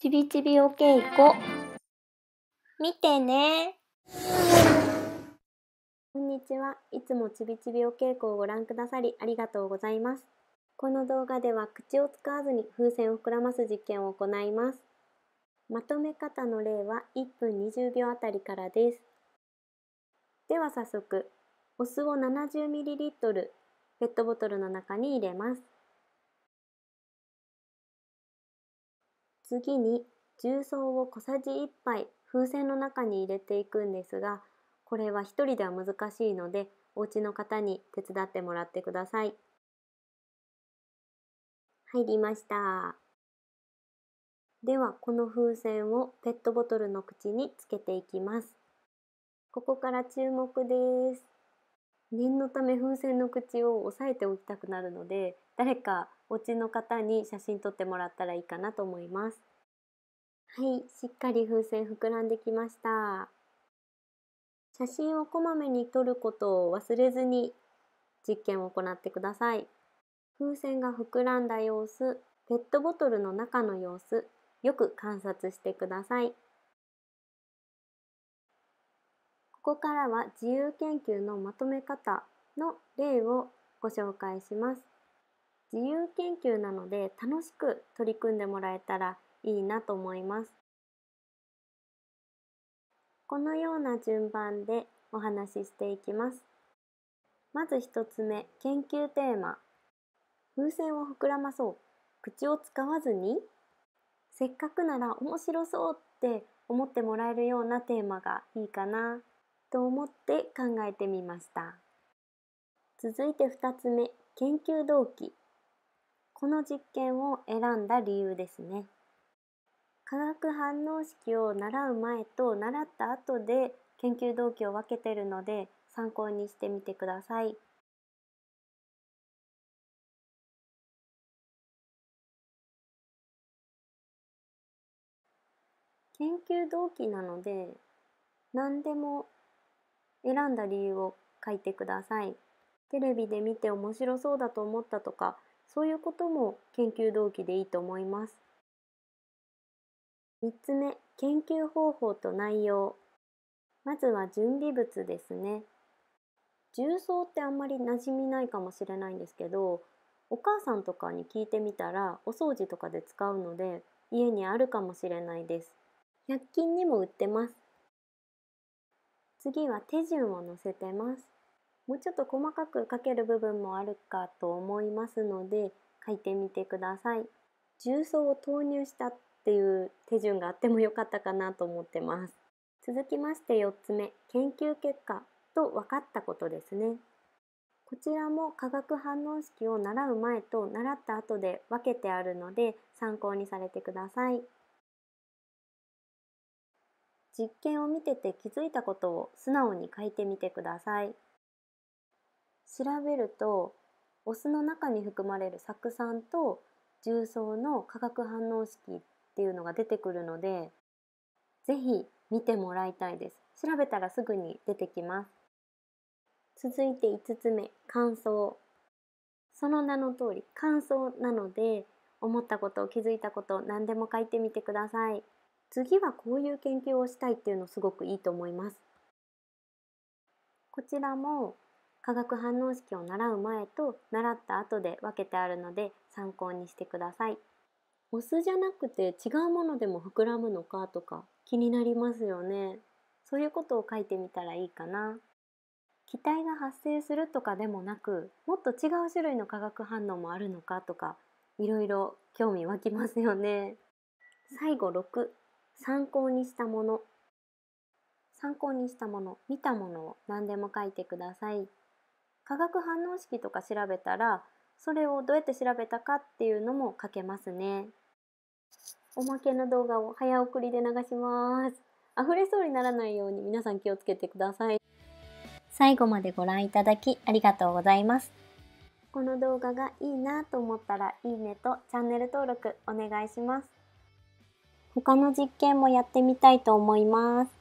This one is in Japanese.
ちびちびお稽古。見てね。こんにちは。いつもちびちびお稽古をご覧くださりありがとうございます。この動画では口を使わずに風船を膨らます実験を行います。まとめ方の例は1分20秒あたりからです。では早速、お酢を 70ml ペットボトルの中に入れます。次に重曹を小さじ1杯風船の中に入れていくんですがこれは1人では難しいのでお家の方に手伝ってもらってください入りましたではこの風船をペットボトルの口につけていきますここから注目です念のため風船の口を押さえておきたくなるので誰かお家の方に写真撮ってもらったらいいかなと思いますはいしっかり風船膨らんできました写真をこまめに撮ることを忘れずに実験を行ってください風船が膨らんだ様子ペットボトルの中の様子よく観察してくださいここからは自由研究のまとめ方の例をご紹介します。自由研究なので楽しく取り組んでもらえたらいいなと思います。このような順番でお話ししていきます。まず1つ目、研究テーマ。風船を膨らまそう。口を使わずにせっかくなら面白そうって思ってもらえるようなテーマがいいかなと思って考えてみました。続いて2つ目、研究動機。この実験を選んだ理由ですね。化学反応式を習う前と習った後で研究動機を分けてるので参考にしてみてください。研究動機なので何でも選んだ理由を書いてください。テレビで見て面白そうだと思ったとかそういうことも研究動機でいいと思います。3つ目、研究方法と内容。まずは準備物ですね。重曹ってあんまり馴染みないかもしれないんですけど、お母さんとかに聞いてみたらお掃除とかで使うので家にあるかもしれないです。100均にも売ってます。次は手順を載せてます。もうちょっと細かく書ける部分もあるかと思いますので書いてみてください。重曹を投入したっていう手順があってもよかったかなと思ってます。続きまして4つ目、研究結果と分かったことですね。こちらも化学反応式を習う前と習った後で分けてあるので参考にされてください。実験を見てて気づいたことを素直に書いてみてください。調べるとお酢の中に含まれる酢酸と重曹の化学反応式っていうのが出てくるので是非見てもらいたいです調べたらすぐに出てきます続いて5つ目乾燥その名の通り乾燥なので思ったこと気づいたこと何でも書いてみてください次はこういう研究をしたいっていうのすごくいいと思いますこちらも化学反応式を習う前と習った後で分けてあるので参考にしてください。お酢じゃなくて違うものでも膨らむのかとか気になりますよね。そういうことを書いてみたらいいかな。気体が発生するとかでもなくもっと違う種類の化学反応もあるのかとかいろいろ興味湧きますよね。最後6参考にしたもの参考にしたもの見たものを何でも書いてください。化学反応式とか調べたらそれをどうやって調べたかっていうのも書けますねおまけの動画を早送りで流します溢れそうにならないように皆さん気をつけてください最後までご覧いただきありがとうございますこの動画がいいなと思ったらいいねとチャンネル登録お願いします他の実験もやってみたいと思います